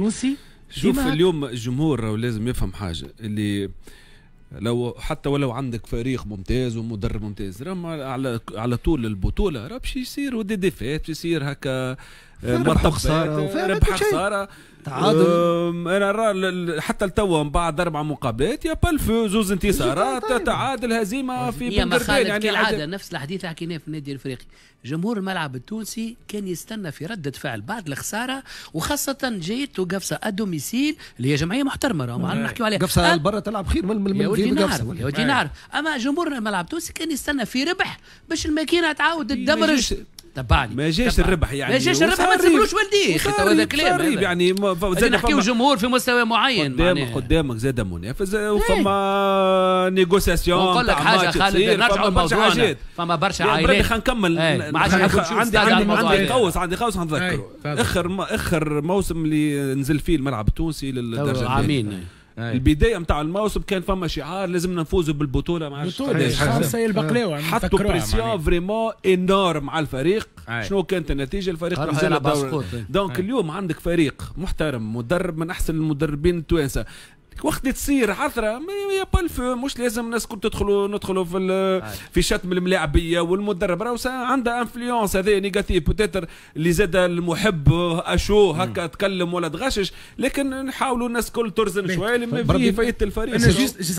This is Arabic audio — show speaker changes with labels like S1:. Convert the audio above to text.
S1: تونسي شوف اليوم الجمهور لازم يفهم حاجه اللي لو حتى ولو عندك فريق ممتاز ومدرب ممتاز راهم على على طول البطوله راه باش يصير ودي ديفيت يصير هكا ربح خساره ربح خساره تعادل انا راه حتى لتوا من بعد اربع مقابلات يا بالفو زوز انتصارات طيب. تعادل هزيمه في هي يعني كالعاده
S2: نفس الحديث حكيناه في النادي الافريقي جمهور الملعب التونسي كان يستنى في رده فعل بعد الخساره وخاصه جيت قفصه ادوميسيل اللي هي جمعيه محترمه راهو نعم. نحكيو عليها قفصه برا تلعب خير من من يا ودي نعرف ودي نعرف اما جمهور الملعب التونسي كان يستنى في ربح باش الماكينه تعاود تدمرج
S1: تبعني ما جاش الربح يعني ما جاش الربح ما تسيبلوش والديك هذا كلام يعني زاد نحكيو جمهور في مستوى معين قدامك قدامك زاد منافس وفما نيغوسياسيون نقول لك حاجه خالد نرجعوا لموضوعنا فما برشا عائلات خلينا نكمل إيه، عندي عندي قوس عندي قوس نذكره اخر اخر موسم اللي نزل فيه الملعب التونسي للدرجه الثانيه البدايه نتاع الموسم كان فما شعار لازمنا نفوزوا بالبطوله مع البطوله يعني خمسه البقلاوه آه. حطوا بريسيون يعني. فريمون انور مع الفريق شنو كانت النتيجه الفريق راح يلعب دونك اليوم عندك فريق محترم مدرب من احسن المدربين التوانسه وقت تصير عثره يا با الفو مش لازم الناس كل تدخلوا ندخلوا في آه. في شتم الملاعبيه والمدرب راهو عندها انفلونس هذا نيجاتيف بوتيتر اللي زاد المحب اشو هكا تكلم ولا تغشش لكن نحاولوا الناس كل ترزن شويه لما فيه فايده الفريق